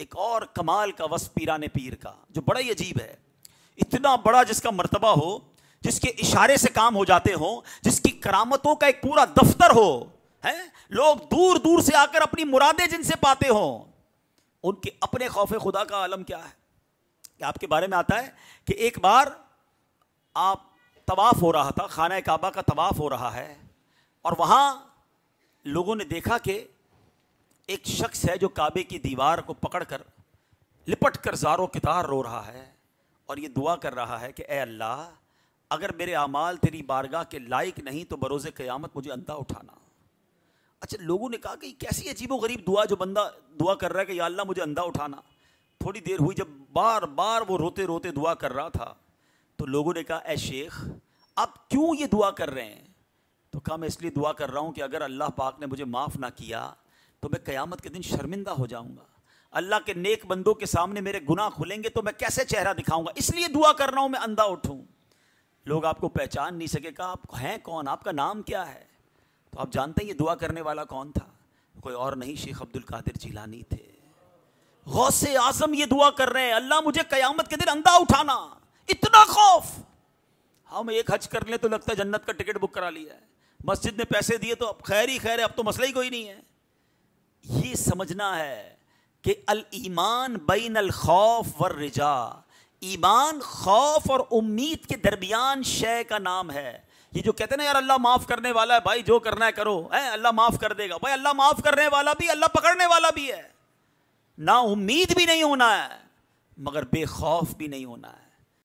एक और कमाल का वस पीराने पीर का जो बड़ा ही अजीब है इतना बड़ा जिसका मर्तबा हो जिसके इशारे से काम हो जाते हो जिसकी करामतों का एक पूरा दफ्तर हो है लोग दूर दूर से आकर अपनी मुरादें जिनसे पाते हों उनके अपने खौफ खुदा का आलम क्या है कि आपके बारे में आता है कि एक बार आप तवाफ़ हो रहा था खाना काबा का तवाफ़ हो रहा है और वहां लोगों ने देखा कि एक शख्स है जो काबे की दीवार को पकड़ कर लिपट कर जारो कितार रो रहा है और ये दुआ कर रहा है कि ए अल्लाह अगर मेरे अमाल तेरी बारगाह के लायक नहीं तो बरोज़ क़यामत मुझे अंधा उठाना अच्छा लोगों ने कहा कि कैसी अजीब गरीब दुआ जो बंदा दुआ कर रहा है कि या अल्लाह मुझे अंधा उठाना थोड़ी देर हुई जब बार बार वो रोते रोते दुआ कर रहा था तो लोगों ने कहा ए शेख आप क्यों ये दुआ कर रहे हैं तो कहा मैं इसलिए दुआ कर रहा हूँ कि अगर अल्लाह पाक ने मुझे माफ़ ना किया तो मैं क़यामत के दिन शर्मिंदा हो जाऊंगा अल्लाह के नेक बंदों के सामने मेरे गुनाह खुलेंगे तो मैं कैसे चेहरा दिखाऊंगा इसलिए दुआ कर रहा हूँ मैं अंधा उठूँ लोग आपको पहचान नहीं सकेगा आप हैं कौन आपका नाम क्या है तो आप जानते हैं ये दुआ करने वाला कौन था कोई और नहीं शेख अब्दुल कादिर जिलानी थे गौसे आजम ये दुआ कर रहे हैं अल्लाह मुझे कयामत के दिन अंधा उठाना इतना खौफ हम हाँ, एक हज कर ले तो लगता है जन्नत का टिकट बुक करा लिया है मस्जिद ने पैसे दिए तो अब खैर ही खैर है अब तो मसला ही कोई नहीं है ये समझना है कि अल ईमान बैन अल खौफ व रिजा ईमान खौफ और उम्मीद के दरमियान शय का नाम है ये जो कहते हैं ना यार अल्लाह माफ़ करने वाला है भाई जो करना है करो है अल्लाह माफ़ कर देगा भाई अल्लाह माफ़ करने वाला भी अल्लाह पकड़ने वाला भी है ना उम्मीद भी नहीं होना है मगर बेखौफ भी नहीं होना है